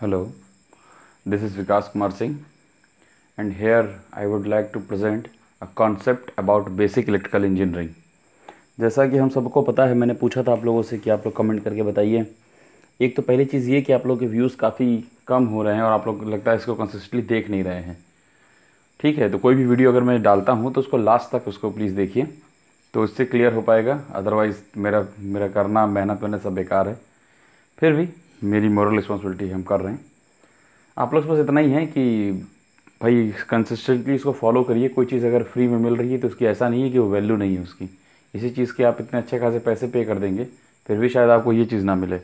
Hello, this is Vikas Kumar Singh and here I would like to present a concept about basic electrical engineering. जैसा कि हम सबको पता है मैंने पूछा था आप लोगों से कि आप लोग कमेंट करके बताइए एक तो पहली चीज़ ये कि आप लोग के व्यूज़ काफ़ी कम हो रहे हैं और आप लोग लगता है इसको कंसिस्टेंटली देख नहीं रहे हैं ठीक है तो कोई भी वीडियो अगर मैं डालता हूँ तो उसको लास्ट तक उसको प्लीज़ देखिए तो उससे क्लियर हो पाएगा अदरवाइज़ मेरा मेरा करना मेहनत मैंने सब बेकार है फिर भी मेरी मॉरल रिस्पॉन्सिबिलिटी हम कर रहे हैं आप लोग बस इतना ही है कि भाई कंसिस्टेंटली इसको फॉलो करिए कोई चीज़ अगर फ्री में मिल रही है तो उसकी ऐसा नहीं है कि वो वैल्यू नहीं है उसकी इसी चीज़ के आप इतने अच्छे खासे पैसे पे कर देंगे फिर भी शायद आपको ये चीज़ ना मिले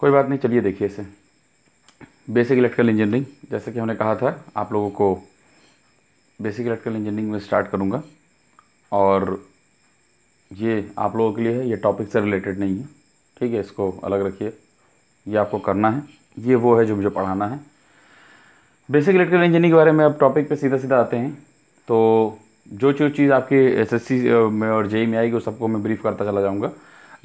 कोई बात नहीं चलिए देखिए इसे बेसिक इलेक्ट्रिकल इंजीनियरिंग जैसे कि हमने कहा था आप लोगों को बेसिक इलेक्ट्रिकल इंजीनियरिंग में स्टार्ट करूँगा और ये आप लोगों के लिए है ये टॉपिक से रिलेटेड नहीं है ठीक है इसको अलग रखिए ये आपको करना है ये वो है जो मुझे पढ़ाना है बेसिक इलेक्ट्रिकल इंजीनियरिंग के बारे में आप टॉपिक पे सीधा सीधा आते हैं तो जो जो चीज़ आपके एसएससी में और जेई e में आएगी वो सबको मैं ब्रीफ करता चला जाऊँगा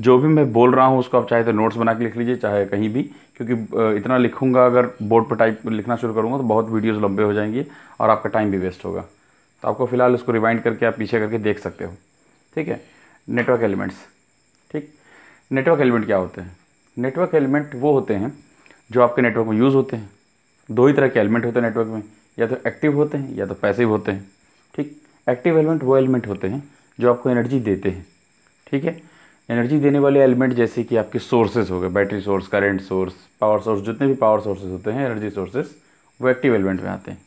जो भी मैं बोल रहा हूँ उसको आप चाहे तो नोट्स बना के लिख लीजिए चाहे कहीं भी क्योंकि इतना लिखूँगा अगर बोर्ड पर टाइप लिखना शुरू करूँगा तो बहुत वीडियोज़ लंबे हो जाएंगे और आपका टाइम भी वेस्ट होगा तो आपको फ़िलहाल उसको रिवाइंड करके आप पीछे करके देख सकते हो ठीक है नेटवर्क एलिमेंट्स ठीक नेटवर्क एलिमेंट क्या होते हैं नेटवर्क एलिमेंट वो होते हैं जो आपके नेटवर्क में यूज़ होते हैं दो ही तरह के एलिमेंट होते हैं नेटवर्क में या तो एक्टिव होते हैं या तो पैसिव होते हैं ठीक एक्टिव एलिमेंट वो एलिमेंट होते हैं जो आपको एनर्जी देते हैं ठीक है एनर्जी देने वाले एलिमेंट जैसे कि आपके सोर्सेज हो गए battery source current source power source जितने भी पावर सोर्सेज होते हैं एनर्जी सोर्सेज वो एक्टिव एलिमेंट में आते हैं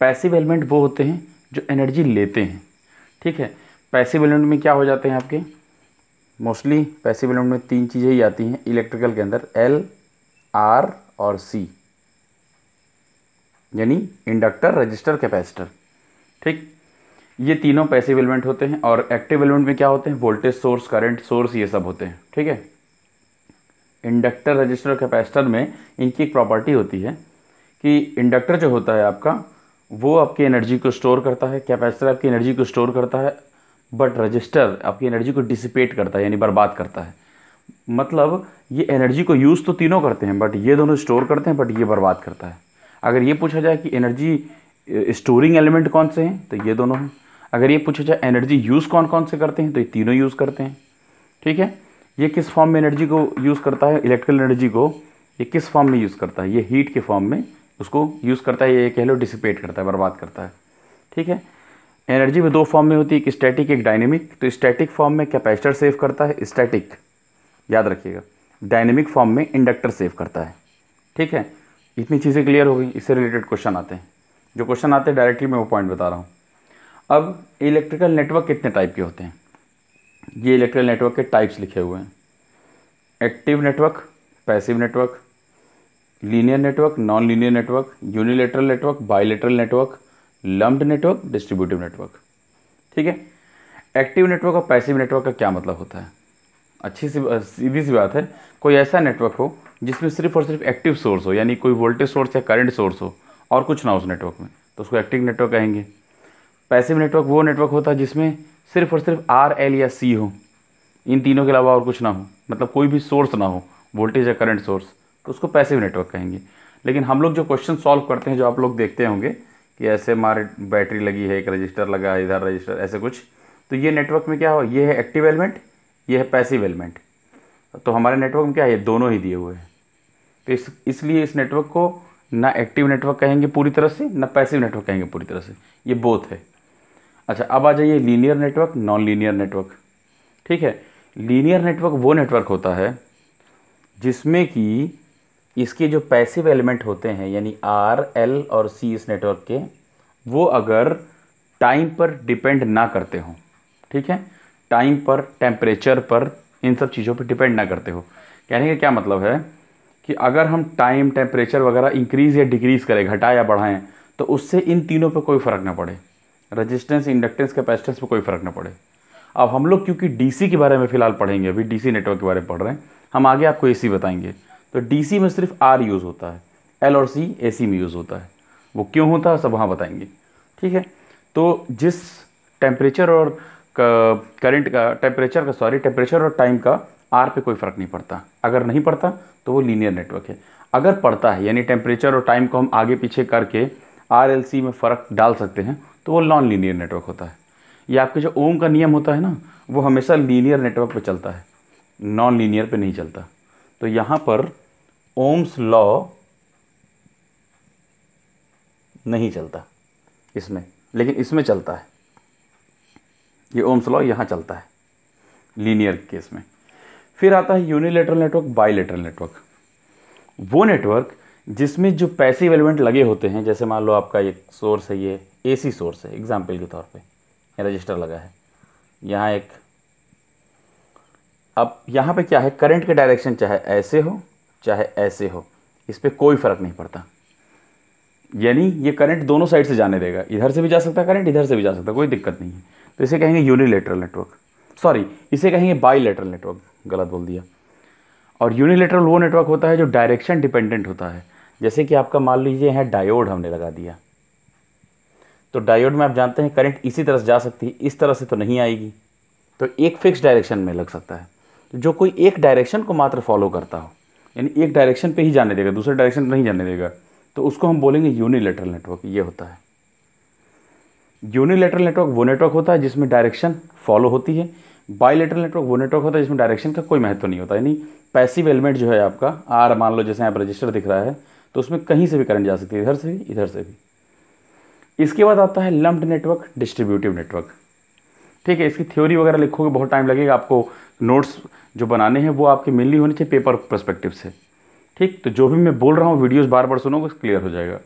पैसिव एलिमेंट वो होते हैं जो एनर्जी लेते हैं ठीक है पैसिव एलिमेंट में क्या हो जाते हैं आपके मोस्टली पैसिव एलिमेंट में तीन चीज़ें ही आती हैं इलेक्ट्रिकल के अंदर एल आर और सी यानी इंडक्टर रजिस्टर कैपेसिटर ठीक ये तीनों पैसिव एलिमेंट होते हैं और एक्टिव एलिमेंट में क्या होते हैं वोल्टेज सोर्स करंट सोर्स ये सब होते हैं ठीक है इंडक्टर रजिस्टर कैपेसिटर में इनकी एक प्रॉपर्टी होती है कि इंडक्टर जो होता है आपका वो आपकी एनर्जी को स्टोर करता है कैपेसिटर आपकी एनर्जी को स्टोर करता है बट रजिस्टर आपकी एनर्जी को डिसिपेट करता है यानी बर्बाद करता है मतलब ये एनर्जी को यूज़ तो तीनों करते हैं बट ये दोनों स्टोर करते हैं बट ये बर्बाद करता है अगर ये पूछा जाए कि एनर्जी स्टोरिंग एलिमेंट कौन से हैं तो ये दोनों हैं अगर ये पूछा जाए एनर्जी यूज़ कौन कौन से करते हैं तो ये तीनों यूज़ करते हैं ठीक है ये किस फॉर्म में एनर्जी को यूज़ करता है इलेक्ट्रिकल एनर्जी को ये किस फॉर्म में यूज़ करता है ये हीट के फॉर्म में उसको यूज़ करता है ये कह लो डिसिपेट करता है बर्बाद करता है ठीक है एनर्जी में दो फॉर्म में होती है एक स्टैटिक एक डायनेमिक तो स्टैटिक फॉर्म में कैपेसिटर सेव करता है स्टैटिक याद रखिएगा डायनेमिक फॉर्म में इंडक्टर सेव करता है ठीक है इतनी चीज़ें क्लियर हो गई इससे रिलेटेड क्वेश्चन आते हैं जो क्वेश्चन आते हैं डायरेक्टली मैं वो पॉइंट बता रहा हूँ अब इलेक्ट्रिकल नेटवर्क कितने टाइप के होते हैं ये इलेक्ट्रिकल नेटवर्क के टाइप्स लिखे हुए हैं active network passive network linear network non linear network unilateral network bilateral network lumped network distributive network ठीक है एक्टिव नेटवर्क और पैसिव नेटवर्क का क्या मतलब होता है अच्छी सी सीधी सी बात है कोई ऐसा नेटवर्क हो जिसमें सिर्फ और सिर्फ एक्टिव सोर्स हो यानी कोई वोल्टेज सोर्स या करंट सोर्स हो और कुछ ना उस नेटवर्क में तो उसको एक्टिव नेटवर्क कहेंगे पैसिव नेटवर्क वो नेटवर्क होता है जिसमें सिर्फ और सिर्फ आर एल या सी हो इन तीनों के अलावा और कुछ ना हो मतलब कोई भी सोर्स ना हो वोल्टेज या करंट सोर्स तो उसको पैसिव नेटवर्क कहेंगे लेकिन हम लोग जो क्वेश्चन सॉल्व करते हैं जो आप लोग देखते होंगे कि एस एम बैटरी लगी है एक रजिस्टर लगा है इधर रजिस्टर ऐसे कुछ तो ये नेटवर्क में क्या हो ये है एक्टिव एलिमेंट ये है पैसिव एलिमेंट तो हमारे नेटवर्क में क्या है दोनों ही दिए हुए हैं तो इस इसलिए इस नेटवर्क को ना एक्टिव नेटवर्क कहेंगे पूरी तरह से ना पैसिव नेटवर्क कहेंगे पूरी तरह से ये बोथ है अच्छा अब आ जाइए linear network non linear network ठीक है लीनियर नेटवर्क वो नेटवर्क होता है जिसमें कि इसके जो पैसिव एलिमेंट होते हैं यानी आर एल और सी इस नेटवर्क के वो अगर टाइम पर डिपेंड ना करते हो ठीक है टाइम पर टेम्परेचर पर इन सब चीज़ों पर डिपेंड ना करते हो कहने का क्या मतलब है कि अगर हम टाइम टेम्परेचर वगैरह इंक्रीज़ या डिक्रीज़ करें घटाएं या बढ़ाएं तो उससे इन तीनों पर कोई फ़र्क ना पड़े रजिस्टेंस इंडक्टेंस कैपेसिटेंस पर कोई फ़र्क ना पड़े अब हम लोग क्योंकि डीसी के बारे में फ़िलहाल पढ़ेंगे अभी डीसी नेटवर्क के बारे में पढ़ रहे हैं हम आगे आपको एसी बताएंगे तो डीसी में सिर्फ आर यूज़ होता है एल और सी एसी में यूज़ होता है वो क्यों होता है सब वहाँ बताएंगे ठीक है तो जिस टेम्परेचर और करंट का टेम्परेचर का सॉरी टेम्परेचर और टाइम का आर पे कोई फ़र्क नहीं पड़ता अगर नहीं पड़ता तो वो लीनियर नेटवर्क है अगर पड़ता है यानी टेम्परेचर और टाइम को हम आगे पीछे करके आर एल सी में फ़र्क डाल सकते हैं तो वो नॉन लीनियर नेटवर्क होता है ये आपके जो ओम का नियम होता है ना वो हमेशा लीनियर नेटवर्क पर चलता है नॉन लीनियर पर नहीं चलता तो यहाँ पर ओम्स लॉ नहीं चलता इसमें लेकिन इसमें चलता है ये ओम्स लॉ यहाँ चलता है लीनियर केस में फिर आता है यूनिलेटरल नेटवर्क बाईलेटरल नेटवर्क वो नेटवर्क जिसमें जो पैसिव एलिमेंट लगे होते हैं जैसे मान लो आपका एक सोर्स है ये एसी सोर्स है एग्जाम्पल के तौर पे ये रजिस्टर लगा है यहाँ एक अब यहाँ पे क्या है करंट के डायरेक्शन चाहे ऐसे हो चाहे ऐसे हो इस पर कोई फ़र्क नहीं पड़ता यानी ये करंट दोनों साइड से जाने देगा इधर से भी जा सकता है करंट इधर से भी जा सकता है कोई दिक्कत नहीं है तो इसे कहेंगे यूनिलेटरल नेटवर्क सॉरी इसे कहेंगे बाईलेटरल नेटवर्क गलत बोल दिया और यूनिलेटरल वो नेटवर्क होता है जो डायरेक्शन डिपेंडेंट होता है जैसे कि आपका मान लीजिए यहाँ डायोड हमने लगा दिया तो डायोड में आप जानते हैं करंट इसी तरह से जा सकती है इस तरह से तो नहीं आएगी तो एक फिक्स डायरेक्शन में लग सकता है जो कोई एक डायरेक्शन को मात्र फॉलो करता हो यानी एक डायरेक्शन पे ही जाने देगा दूसरे डायरेक्शन नहीं जाने देगा तो उसको हम बोलेंगे यूनिलेटरल नेटवर्क ये होता है यूनिलेटरल नेटवर्क वो नेटवर्क होता है जिसमें डायरेक्शन फॉलो होती है बायोलेटरल नेटवर्क वो नेटवर्क होता है जिसमें डायरेक्शन का कोई महत्व नहीं होता यानी पैसिव एलिमेंट जो है आपका आर मान लो जैसे आप रजिस्टर दिख रहा है तो उसमें कहीं से भी करंट जा सकती है इधर से भी इधर से भी इसके बाद आता है लम्ब नेटवर्क डिस्ट्रीब्यूटिव नेटवर्क ठीक है इसकी थ्योरी वगैरह लिखोगे बहुत टाइम लगेगा आपको नोट्स जो बनाने हैं वो आपके मिलनी होने चाहिए पेपर परस्पेक्टिव से ठीक तो जो भी मैं बोल रहा हूँ वीडियोस बार बार सुनोगे क्लियर हो जाएगा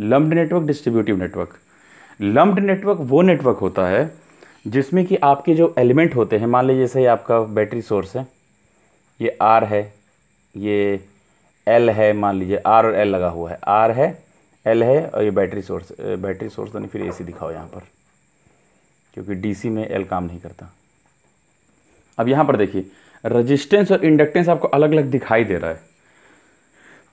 lumped network distributive network lumped network वो नेटवर्क होता है जिसमें कि आपके जो एलिमेंट होते हैं मान लीजिए जैसे आपका बैटरी सोर्स है ये आर है ये एल है मान लीजिए आर और एल लगा हुआ है आर है एल है और ये बैटरी सोर्स बैटरी सोर्स यानी फिर सी दिखाओ यहाँ पर क्योंकि डीसी में एल काम नहीं करता अब यहाँ पर देखिए रजिस्टेंस और इंडक्टेंस आपको अलग अलग दिखाई दे रहा है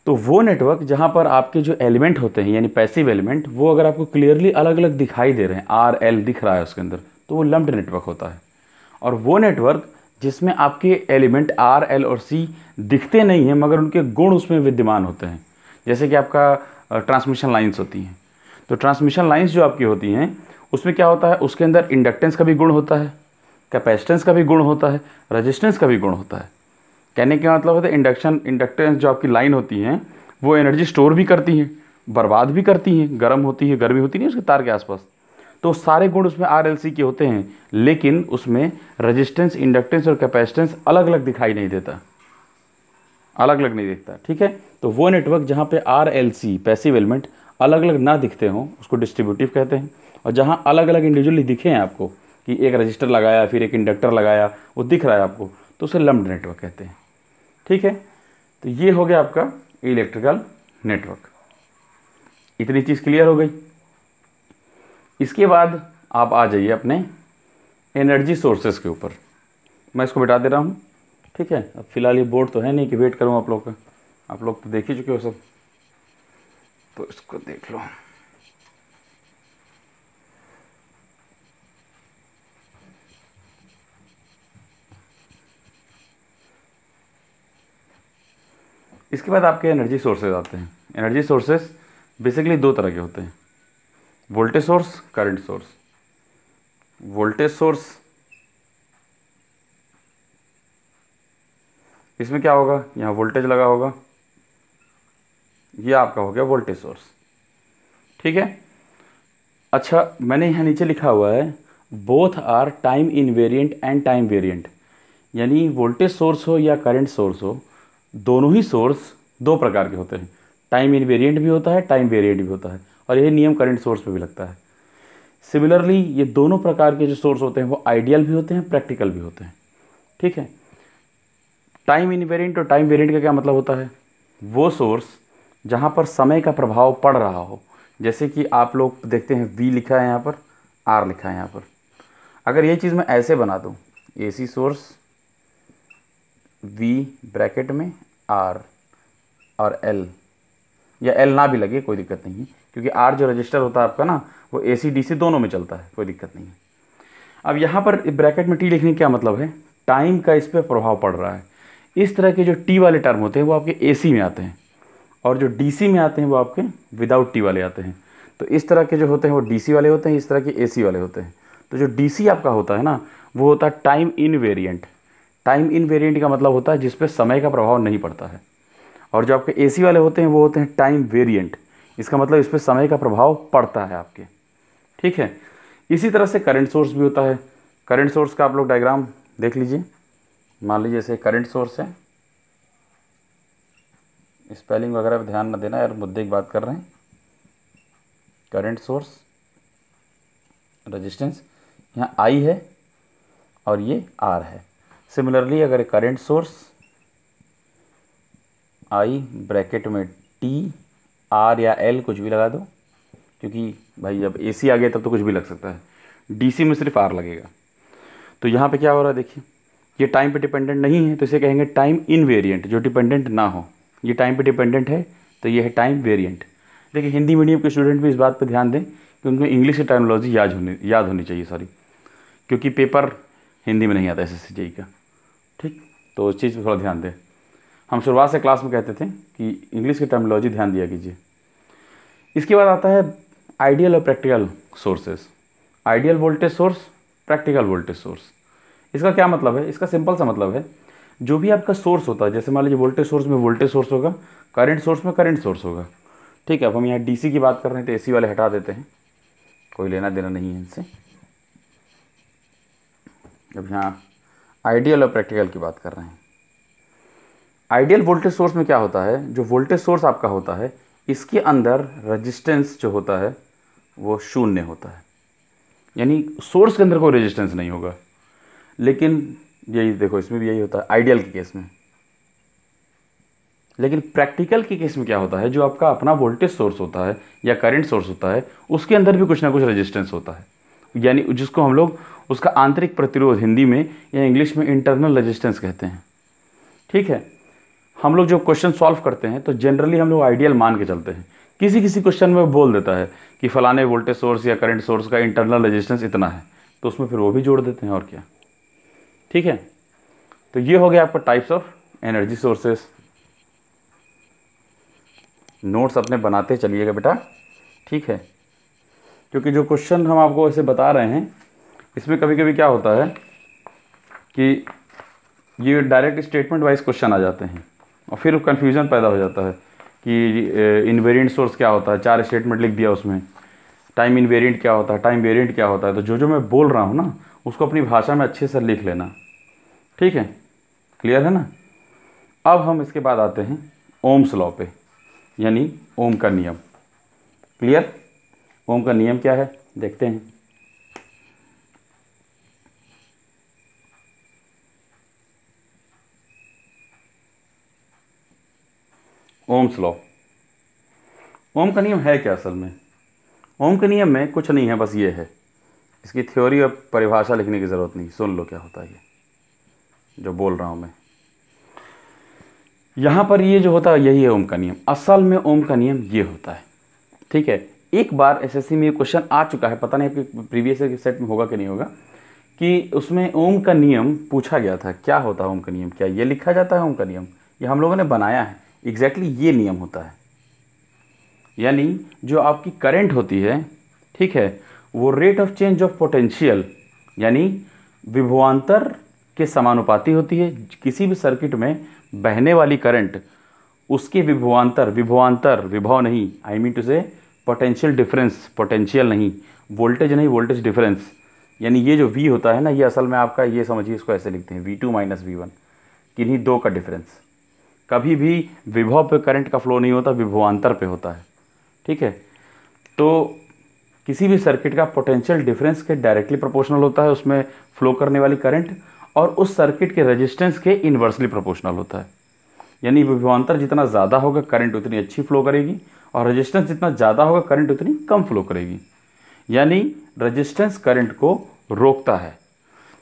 तो वो नेटवर्क जहाँ पर आपके जो एलिमेंट होते हैं यानी पैसिव एलिमेंट वो अगर आपको क्लियरली अलग अलग दिखाई दे रहे हैं आर एल दिख रहा है उसके अंदर तो वो लम्ब नेटवर्क होता है और वो नेटवर्क जिसमें आपके एलिमेंट आर एल और सी दिखते नहीं हैं मगर उनके गुण उसमें विद्यमान होते हैं जैसे कि आपका ट्रांसमिशन लाइन्स होती हैं तो ट्रांसमिशन लाइन्स जो आपकी होती हैं उसमें क्या होता है उसके अंदर इंडक्टेंस का भी गुण होता है कैपेसिटेंस का भी गुण होता है रजिस्टेंस का भी गुण होता है कहने का मतलब होता है इंडक्शन इंडक्टेंस जो आपकी लाइन होती हैं वो एनर्जी स्टोर भी करती हैं बर्बाद भी करती हैं गर्म होती है गर्मी होती नहीं उसके तार के आसपास तो सारे गुण उसमें आर के होते हैं लेकिन उसमें रजिस्टेंस इंडक्टेंस और कैपेसिटेंस अलग अलग दिखाई नहीं देता अलग अलग नहीं दिखता ठीक है तो वो नेटवर्क जहाँ पे R L C passive element अलग अलग ना दिखते हों उसको डिस्ट्रीब्यूटिव कहते हैं और जहाँ अलग अलग इंडिविजुअली दिखे हैं आपको कि एक रजिस्टर लगाया फिर एक इंडक्टर लगाया वो दिख रहा है आपको तो उसे लम्ब नेटवर्क कहते हैं ठीक है तो ये हो गया आपका इलेक्ट्रिकल नेटवर्क इतनी चीज़ क्लियर हो गई इसके बाद आप आ जाइए अपने एनर्जी सोर्सेज के ऊपर मैं इसको बिटा दे रहा हूँ ठीक है अब फिलहाल ये बोर्ड तो है नहीं कि वेट करूँ आप लोग का आप लोग तो देख ही चुके हो सब तो इसको देख लो इसके बाद आपके एनर्जी सोर्सेज आते हैं एनर्जी सोर्सेज बेसिकली दो तरह के होते हैं voltage source current source voltage source इसमें क्या होगा यहाँ वोल्टेज लगा होगा ये आपका हो गया वोल्टेज सोर्स ठीक है अच्छा मैंने यहाँ नीचे लिखा हुआ है both are time in and time variant यानी वोल्टेज सोर्स हो या करंट सोर्स हो दोनों ही सोर्स दो प्रकार के होते हैं टाइम वेरियंट भी होता है टाइम वेरियंट भी होता है और यही नियम करंट सोर्स पर भी लगता है सिमिलरली ये दोनों प्रकार के जो सोर्स होते हैं वो आइडियल भी होते हैं प्रैक्टिकल भी होते हैं ठीक है टाइम इन्वेरियंट और टाइम वेरियंट का क्या मतलब होता है वो सोर्स जहाँ पर समय का प्रभाव पड़ रहा हो जैसे कि आप लोग देखते हैं वी लिखा है यहाँ पर आर लिखा है यहाँ पर अगर ये चीज़ मैं ऐसे बना दूँ A C source V bracket में आर और एल या एल ना भी लगे कोई दिक्कत नहीं है क्योंकि आर जो रजिस्टर होता है आपका ना वो ए सी डी सी दोनों में चलता है कोई दिक्कत नहीं है अब यहाँ पर ब्रैकेट में टी लिखने का क्या मतलब है टाइम का इस पर प्रभाव पड़ रहा है इस तरह के जो टी वाले टर्म होते हैं वो आपके ए सी में आते हैं और जो डी सी में आते हैं वो आपके विदाउट टी वाले आते हैं तो इस तरह के जो होते हैं वो डी सी वाले होते हैं इस तरह के ए सी वाले होते हैं तो जो डी सी आपका होता है ना वो होता है time invariant time invariant का मतलब होता है जिस पर समय का प्रभाव नहीं पड़ता है और जो आपके ए वाले होते हैं वो होते हैं टाइम वेरियंट इसका मतलब इस पर समय का प्रभाव पड़ता है आपके ठीक है इसी तरह से करंट सोर्स भी होता है करंट सोर्स का आप लोग डायग्राम देख लीजिए मान लीजिए जैसे करंट सोर्स है स्पेलिंग वगैरह पर ध्यान न देना यार मुद्दे की बात कर रहे हैं करंट सोर्स रेजिस्टेंस यहाँ आई है और ये आर है सिमिलरली अगर करेंट सोर्स आई ब्रैकेट में टी आर या एल कुछ भी लगा दो क्योंकि भाई जब एसी आ गया तब तो कुछ भी लग सकता है डीसी में सिर्फ आर लगेगा तो यहाँ पे क्या हो रहा है देखिए ये टाइम पे डिपेंडेंट नहीं है तो इसे कहेंगे टाइम इन वेरियंट जो डिपेंडेंट ना हो ये टाइम पे डिपेंडेंट है तो ये है टाइम वेरियंट देखिए हिंदी मीडियम के स्टूडेंट भी इस बात पर ध्यान दें कि उनको इंग्लिश की टर्मोलॉजी याद होनी याद होनी चाहिए सॉरी क्योंकि पेपर हिंदी में नहीं आता एस एस e का ठीक तो उस चीज़ पर थोड़ा ध्यान दें हम शुरुआत से क्लास में कहते थे कि इंग्लिश की टर्मिनोलॉजी ध्यान दिया कीजिए इसके बाद आता है आइडियल और practical sources ideal voltage source practical voltage source इसका क्या मतलब है इसका सिंपल सा मतलब है जो भी आपका सोर्स होता है जैसे मान लीजिए वोल्टेज सोर्स में वोल्टेज सोर्स होगा करंट सोर्स में करंट सोर्स होगा ठीक है अब हम यहाँ डीसी की बात कर रहे हैं तो एसी वाले हटा देते हैं कोई लेना देना नहीं है इनसे अब यहाँ आइडियल और प्रैक्टिकल की बात कर रहे हैं आइडियल वोल्टेज सोर्स में क्या होता है जो वोल्टेज सोर्स आपका होता है इसके अंदर रेजिस्टेंस जो होता है वो शून्य होता है यानी सोर्स के अंदर कोई रेजिस्टेंस नहीं होगा लेकिन यही देखो इसमें भी यही होता है आइडियल के केस में लेकिन प्रैक्टिकल के केस में क्या होता है जो आपका अपना वोल्टेज सोर्स होता है या करंट सोर्स होता है उसके अंदर भी कुछ ना कुछ रेजिस्टेंस होता है यानी जिसको हम लोग उसका आंतरिक प्रतिरोध हिंदी में या इंग्लिश में इंटरनल रजिस्टेंस कहते हैं ठीक है हम लोग जो क्वेश्चन सॉल्व करते हैं तो जनरली हम लोग आइडियल मान के चलते हैं किसी किसी क्वेश्चन में बोल देता है कि फलाने वोल्टेज सोर्स या करंट सोर्स का इंटरनल रजिस्टेंस इतना है तो उसमें फिर वो भी जोड़ देते हैं और क्या ठीक है तो ये हो गया आपका types of energy sources notes अपने बनाते चलिएगा बेटा ठीक है क्योंकि जो क्वेश्चन हम आपको ऐसे बता रहे हैं इसमें कभी कभी क्या होता है कि ये डायरेक्ट स्टेटमेंट वाइज क्वेश्चन आ जाते हैं और फिर कन्फ्यूज़न पैदा हो जाता है कि इनवेरियंट सोर्स क्या होता है चार स्टेटमेंट लिख दिया उसमें टाइम इनवेरियंट क्या होता है टाइम वेरियंट क्या होता है तो जो जो मैं बोल रहा हूँ ना उसको अपनी भाषा में अच्छे से लिख लेना ठीक है क्लियर है ना अब हम इसके बाद आते हैं ओम्स लॉ पे यानी ओम का नियम क्लियर ओम का नियम क्या है देखते हैं ओम्स लॉ ओम का नियम है क्या असल में ओम के नियम में कुछ नहीं है बस ये है इसकी थ्योरी और परिभाषा लिखने की ज़रूरत नहीं सुन लो क्या होता है ये जो बोल रहा हूं मैं यहां पर ये जो होता है यही है ओम का नियम असल में ओम का नियम ये होता है ठीक है एक बार एसएससी में ये क्वेश्चन आ चुका है पता नहीं आपके प्रीवियस सेट में होगा कि नहीं होगा कि उसमें ओम का नियम पूछा गया था क्या होता है ओम का नियम क्या ये लिखा जाता है ओम का नियम ये हम लोगों ने बनाया है एग्जैक्टली exactly ये नियम होता है यानी जो आपकी करंट होती है ठीक है वो rate of change of potential यानी विभवान्तर के समानुपाती होती है किसी भी सर्किट में बहने वाली करंट उसके विभवान्तर विभवान्तर विभव नहीं I mean to say potential difference potential नहीं वोल्टेज नहीं वोल्टेज डिफरेंस यानी ये जो V होता है ना ये असल में आपका ये समझिए इसको ऐसे लिखते हैं V2 टू माइनस वी किन्हीं दो का डिफरेंस कभी भी विभव पे करंट का फ्लो नहीं होता विभवांतर पे होता है ठीक है तो किसी भी सर्किट का पोटेंशियल डिफरेंस के डायरेक्टली प्रोपोर्शनल होता है उसमें फ्लो करने वाली करंट और उस सर्किट के रेजिस्टेंस के इन्वर्सली प्रोपोर्शनल होता है यानी विभवांतर जितना ज़्यादा होगा करंट उतनी अच्छी फ्लो करेगी और रजिस्टेंस जितना ज़्यादा होगा करंट उतनी कम फ्लो करेगी यानी रजिस्टेंस करंट को रोकता है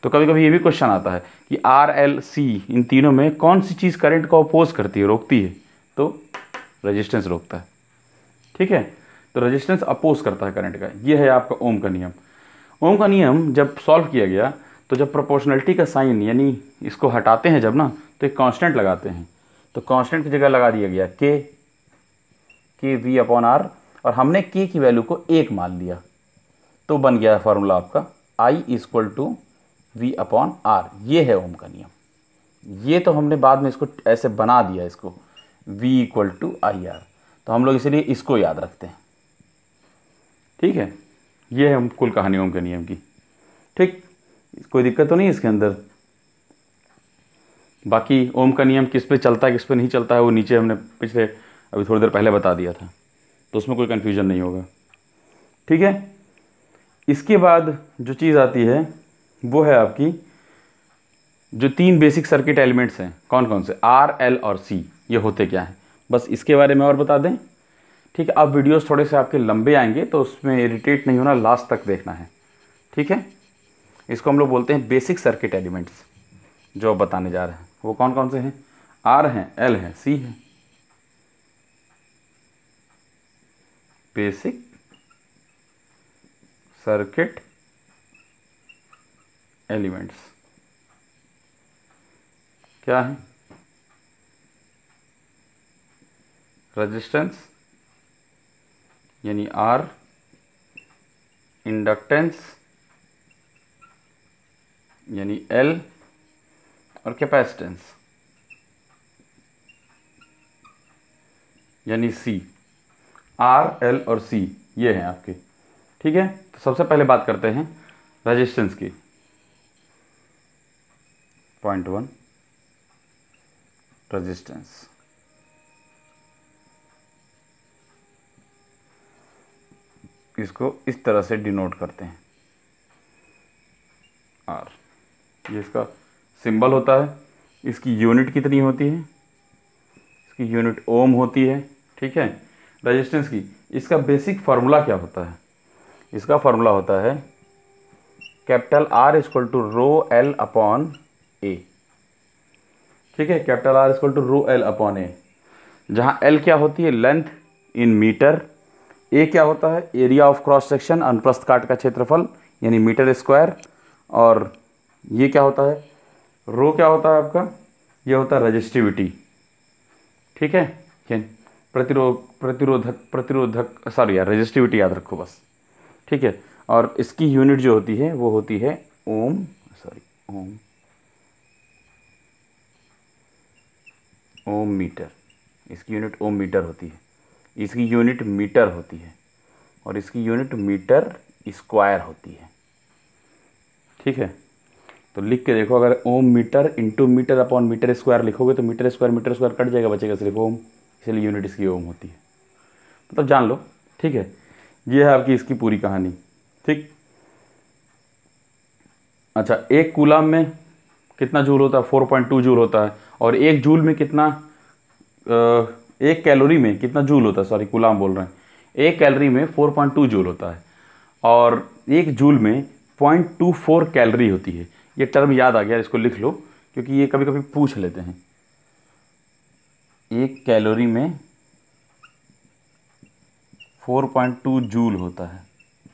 तो कभी कभी ये भी क्वेश्चन आता है कि आर एल सी इन तीनों में कौन सी चीज़ करंट को अपोज करती है रोकती है तो रेजिस्टेंस रोकता है ठीक है तो रेजिस्टेंस अपोज करता है करंट का ये है आपका ओम का नियम ओम का नियम जब सॉल्व किया गया तो जब प्रोपोर्शनलिटी का साइन यानी इसको हटाते हैं जब ना तो एक कॉन्स्टेंट लगाते हैं तो कॉन्स्टेंट की जगह लगा दिया गया के के वी अपॉन आर और हमने के की वैल्यू को एक मान लिया तो बन गया फार्मूला आपका I equal to V upon R ये है ओम का नियम ये तो हमने बाद में इसको ऐसे बना दिया इसको V equal to I R तो हम लोग इसीलिए इसको याद रखते हैं ठीक है ये है हम कुल कहानी ओम के नियम की ठीक कोई दिक्कत तो नहीं इसके अंदर बाकी ओम का नियम किस पे चलता है किस पे नहीं चलता है वो नीचे हमने पिछले अभी थोड़ी देर पहले बता दिया था तो उसमें कोई कन्फ्यूजन नहीं होगा ठीक है इसके बाद जो चीज़ आती है वो है आपकी जो तीन बेसिक सर्किट एलिमेंट्स हैं कौन कौन से आर एल और सी ये होते क्या हैं बस इसके बारे में और बता दें ठीक है अब वीडियोस थोड़े से आपके लंबे आएंगे तो उसमें इरिटेट नहीं होना लास्ट तक देखना है ठीक है इसको हम लोग बोलते हैं बेसिक सर्किट एलिमेंट्स जो बताने जा रहे हैं वो कौन कौन से हैं आर हैं एल हैं सी हैं बेसिक सर्किट एलिमेंट्स क्या है रेजिस्टेंस यानी आर इंडक्टेंस यानी एल और कैपेसिटेंस यानी सी आर एल और सी ये हैं आपके ठीक है तो सबसे पहले बात करते हैं रेजिस्टेंस की पॉइंट वन resistance. इसको इस तरह से डिनोट करते हैं आर ये इसका सिंबल होता है इसकी यूनिट कितनी होती है इसकी यूनिट ओम होती है ठीक है रेजिस्टेंस की इसका बेसिक फार्मूला क्या होता है इसका फार्मूला होता है capital R is equal to rho L upon A ठीक है capital R equal to rho L upon A जहां एल क्या होती है लेंथ इन मीटर ए क्या होता है एरिया ऑफ क्रॉस सेक्शन अनुप्रस्थ काट का क्षेत्रफल यानी मीटर स्क्वायर और ये क्या होता है रो क्या होता है आपका ये होता है रजिस्टिविटी ठीक है प्रतिरोध प्रतिरोधक प्रतिरोधक सॉरी यार रजिस्टिविटी याद रखो बस ठीक है और इसकी यूनिट जो होती है वो होती है ohm sorry ohm ohm metre इसकी यूनिट ओम मीटर होती है इसकी यूनिट मीटर होती है और इसकी यूनिट मीटर स्क्वायर होती है ठीक है तो लिख के देखो अगर ohm metre into metre upon metre square लिखोगे तो metre square metre square cut जाएगा बचेगा सिर्फ ओम इसलिए यूनिट इसकी ओम होती है मतलब तो जान लो ठीक है ये है आपकी इसकी पूरी कहानी ठीक अच्छा एक कूलम में कितना जूल होता है फोर पॉइंट टू जूल होता है और एक जूल में कितना एक कैलोरी में कितना जूल होता है सॉरी गुलाम बोल रहे हैं एक कैलोरी में फोर पॉइंट टू जूल होता है और एक जूल में पॉइंट टू फोर कैलोरी होती है ये टर्म याद आ गया इसको लिख लो क्योंकि ये कभी कभी पूछ लेते हैं एक कैलोरी में 4.2 जूल होता है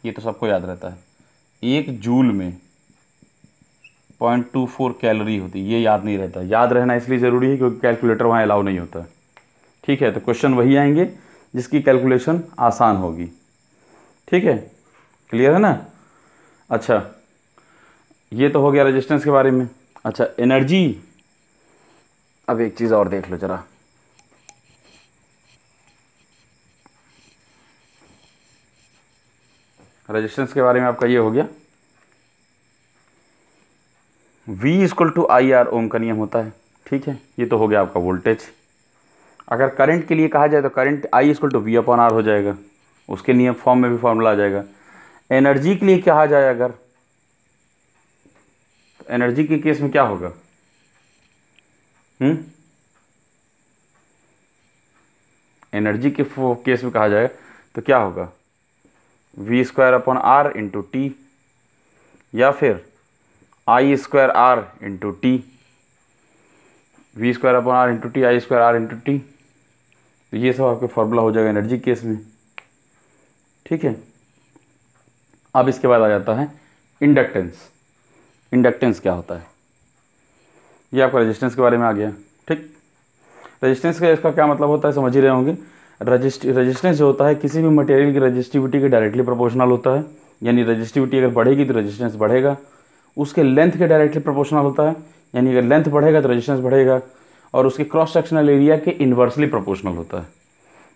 ये तो सबको याद रहता है एक जूल में पॉइंट टू फोर कैलोरी होती है ये याद नहीं रहता याद रहना इसलिए ज़रूरी है क्योंकि कैलकुलेटर वहाँ अलाउ नहीं होता ठीक है तो क्वेश्चन वही आएंगे जिसकी कैलकुलेशन आसान होगी ठीक है क्लियर है ना अच्छा ये तो हो गया रेजिस्टेंस के बारे में अच्छा एनर्जी अब एक चीज़ और देख लो ज़रा रेजिस्टेंस के बारे में आपका ये हो गया V equal to I R Ohm का नियम होता है ठीक है ये तो हो गया आपका वोल्टेज अगर करंट के लिए कहा जाए तो current I equal to V upon R हो जाएगा उसके नियम फॉर्म में भी फॉर्मूला आ जाएगा एनर्जी के लिए कहा जाए अगर तो एनर्जी के केस में क्या होगा हुँ? हम्म? एनर्जी के केस में कहा जाए तो क्या होगा V square upon R into T या फिर I square R into T V square upon R into T I square R into T तो ये सब आपके फॉर्मूला हो जाएगा एनर्जी केस में ठीक है अब इसके बाद आ जाता है इंडक्टेंस इंडक्टेंस क्या होता है ये आपका रेजिस्टेंस के बारे में आ गया ठीक रेजिस्टेंस का इसका क्या मतलब होता है समझ ही रहे होंगे रजिस्ट रजिस्टेंस जो होता है किसी भी मटेरियल की रजिस्टिविटी के डायरेक्टली प्रोपोर्शनल होता है यानी रजिस्टिविटी अगर बढ़ेगी तो रजिस्टेंस बढ़ेगा उसके लेंथ के डायरेक्टली प्रोपोर्शनल होता है यानी अगर लेंथ बढ़ेगा तो रेजिस्टेंस बढ़ेगा और उसके क्रॉस सेक्शनल एरिया के इन्वर्सली प्रोपोर्शनल होता है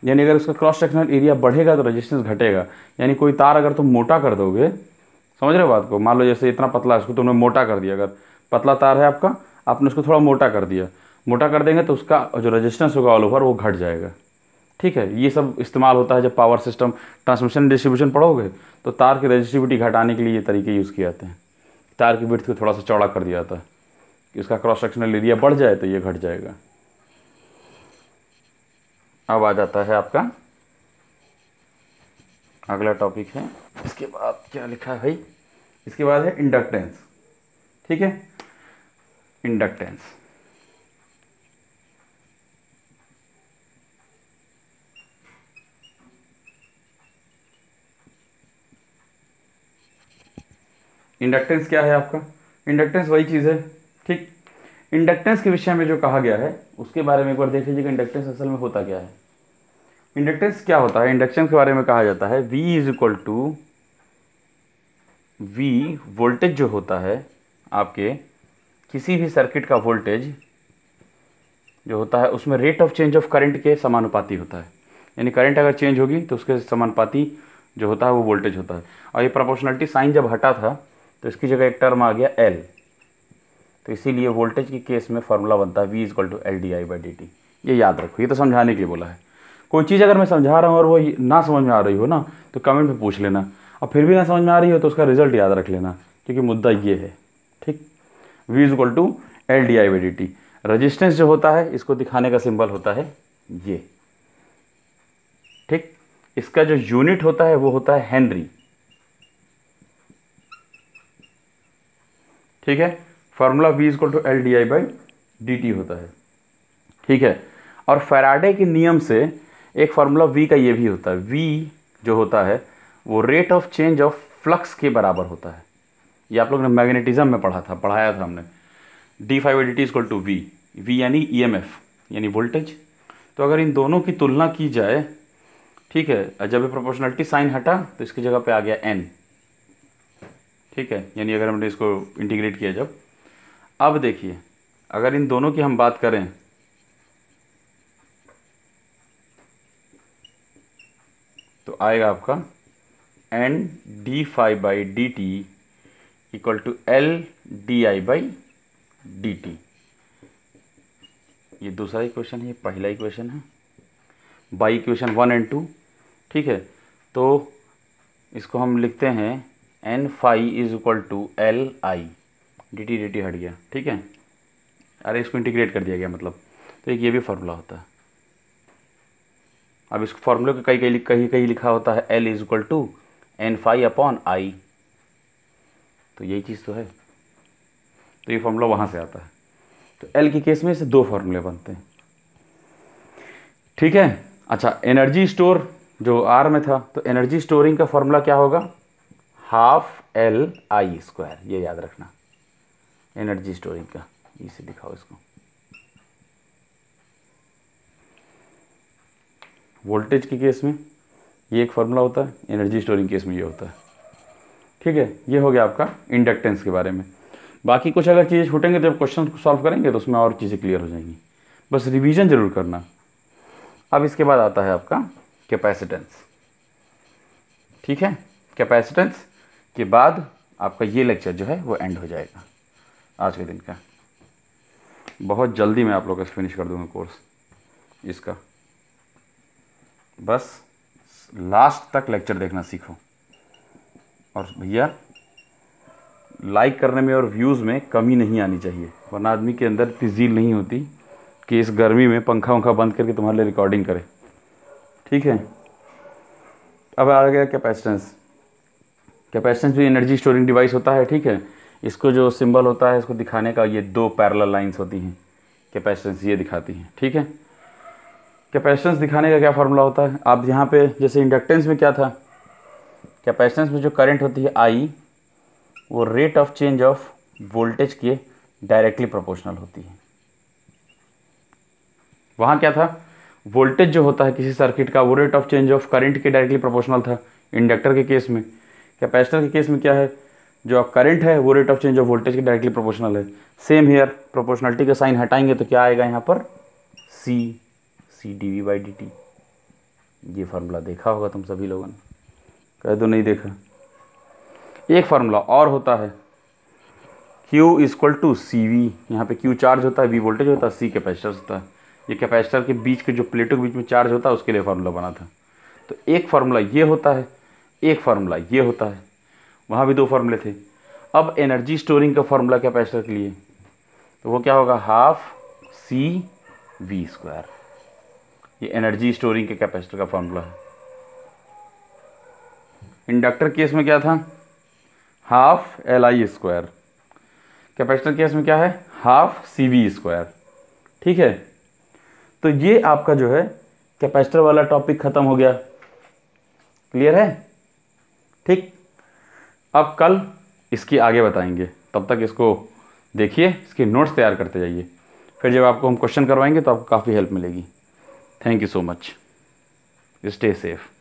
यानी अगर उसका क्रॉस सेक्शनल एरिया बढ़ेगा तो रेजिस्टेंस घटेगा यानी कोई तार अगर तुम मोटा कर दोगे समझ रहे हो बात को मान लो जैसे इतना पतला है उसको तुमने मोटा कर दिया अगर पतला तार है आपका आपने उसको थोड़ा मोटा कर दिया मोटा कर देंगे तो उसका जो रजिस्टेंस होगा ऑल ओवर वो घट जाएगा ठीक है ये सब इस्तेमाल होता है जब पावर सिस्टम ट्रांसमिशन डिस्ट्रीब्यूशन पढ़ोगे तो तार की रजिस्टिविटी घटाने के लिए ये तरीके यूज़ किए जाते हैं तार की बिट्थ को थोड़ा सा चौड़ा कर दिया था कि उसका क्रॉस सेक्शनल एरिया बढ़ जाए तो ये घट जाएगा अब आ जाता है आपका अगला टॉपिक है इसके बाद क्या लिखा है भाई इसके बाद है इंडक्टेंस ठीक है इंडक्टेंस इंडक्टेंस क्या है आपका इंडक्टेंस वही चीज़ है ठीक इंडक्टेंस के विषय में जो कहा गया है उसके बारे में एक बार देख लीजिए कि इंडक्टेंस असल में होता क्या है इंडक्टेंस क्या होता है इंडक्शन के बारे में कहा जाता है V is equal to V voltage जो होता है आपके किसी भी सर्किट का वोल्टेज जो होता है उसमें rate of change of current के समानुपाती होता है यानी करंट अगर चेंज होगी तो उसके समानुपाती जो होता है वो वोल्टेज होता है और ये प्रोपोर्शनलिटी साइन जब हटा था तो इसकी जगह एक टर्म आ गया एल तो इसीलिए वोल्टेज के केस में फॉर्मूला बनता है V is equal to L D I by D T ये याद रखो ये तो समझाने के लिए बोला है कोई चीज़ अगर मैं समझा रहा हूँ और वो ना समझ में आ रही हो ना तो कमेंट में पूछ लेना और फिर भी ना समझ में आ रही हो तो उसका रिजल्ट याद रख लेना क्योंकि मुद्दा ये है ठीक V is equal to L D I by D T resistance जो होता है इसको दिखाने का सिंबल होता है ये ठीक इसका जो यूनिट होता है वो होता है हेनरी ठीक है formula V is equal to L D I by D T होता है ठीक है और फैराडे के नियम से एक फार्मूला वी का ये भी होता है वी जो होता है वो rate of change of flux के बराबर होता है ये आप लोग ने मैग्नेटिज्म में पढ़ा था पढ़ाया था हमने D phi D T is equal to V V यानी ई एम एफ यानी वोल्टेज तो अगर इन दोनों की तुलना की जाए ठीक है जब प्रोपोर्शनलिटी साइन हटा तो इसकी जगह पे आ गया एन ठीक है यानी अगर हमने इसको इंटीग्रेट किया जब अब देखिए अगर इन दोनों की हम बात करें तो आएगा आपका N D phi by D T equal to L D I by D T ये दूसरा इक्वेशन है पहला इक्वेशन है by equation one and two ठीक है तो इसको हम लिखते हैं N phi is equal to L I D T D T हट गया ठीक है अरे इसको इंटीग्रेट कर दिया गया मतलब तो एक ये भी फार्मूला होता है अब इस फार्मूले को कहीं कहीं कहीं कहीं लिखा होता है L is equal to N phi upon I तो यही चीज़ तो है तो ये फार्मूला वहाँ से आता है तो एल के केस में इसे दो फार्मूले बनते हैं ठीक है अच्छा एनर्जी स्टोर जो आर में था तो एनर्जी स्टोरिंग का फॉर्मूला क्या होगा हाफ एल आई स्क्वायर ये याद रखना एनर्जी स्टोरिंग का इसे दिखाओ इसको वोल्टेज के केस में ये एक फॉर्मूला होता है एनर्जी स्टोरिंग केस में ये होता है ठीक है ये हो गया आपका इंडक्टेंस के बारे में बाकी कुछ अगर चीज़ें छूटेंगे तो जब क्वेश्चन सॉल्व करेंगे तो उसमें और चीज़ें क्लियर हो जाएंगी बस रिवीजन जरूर करना अब इसके बाद आता है आपका कैपेसिटेंस ठीक है कैपेसिटेंस के बाद आपका ये लेक्चर जो है वो एंड हो जाएगा आज के दिन का बहुत जल्दी मैं आप लोग का फिनिश कर दूंगा कोर्स इसका बस लास्ट तक लेक्चर देखना सीखो और भैया लाइक करने में और व्यूज़ में कमी नहीं आनी चाहिए वरना आदमी के अंदर तजील नहीं होती कि इस गर्मी में पंखा वंखा बंद करके तुम्हारे लिए रिकॉर्डिंग करे ठीक है अब आ गया कैपेसिटेंस कैपेसिटेंस भी एनर्जी स्टोरिंग डिवाइस होता है ठीक है इसको जो सिंबल होता है इसको दिखाने का ये दो पैरल लाइन्स होती हैं कैपेसिटेंस ये दिखाती हैं ठीक है कैपेसिटेंस दिखाने का क्या फॉर्मूला होता है आप यहाँ पे जैसे इंडक्टेंस में क्या था कैपेसिटेंस में जो करंट होती है आई वो rate of change of voltage के डायरेक्टली प्रोपोर्शनल होती है वहाँ क्या था वोल्टेज जो होता है किसी सर्किट का वो rate of change of current के डायरेक्टली प्रोपोर्शनल था इंडक्टर के केस में कैपेसिटर के केस में क्या है जो करंट है वो rate of change of voltage के डायरेक्टली प्रोपोर्शनल है सेम हेयर प्रोपोर्शनलिटी का साइन हटाएंगे तो क्या आएगा यहाँ पर C C D V by D T ये फार्मूला देखा होगा तुम सभी लोगों ने कह दो नहीं देखा एक फार्मूला और होता है Q is equal to C V यहाँ पर क्यू चार्ज होता है वी वोल्टेज होता है सी कैपेसिटर होता है ये कैपेसिटर के बीच के जो प्लेटों के बीच में चार्ज होता है उसके लिए फार्मूला बना था तो एक फार्मूला ये होता है एक फार्मूला ये होता है वहाँ भी दो फार्मूले थे अब एनर्जी स्टोरिंग का फार्मूला कैपेसिटर के लिए तो वो क्या होगा हाफ सी वी स्क्वायर ये एनर्जी स्टोरिंग के कैपेसिटर का फार्मूला है इंडक्टर केस में क्या था half L I square capacitor case में क्या है हाफ सी वी स्क्वायर ठीक है तो ये आपका जो है कैपेसिटर वाला टॉपिक ख़त्म हो गया क्लियर है ठीक अब कल इसकी आगे बताएंगे तब तक इसको देखिए इसकी नोट्स तैयार करते जाइए फिर जब आपको हम क्वेश्चन करवाएंगे तो आपको काफ़ी हेल्प मिलेगी thank you so much stay safe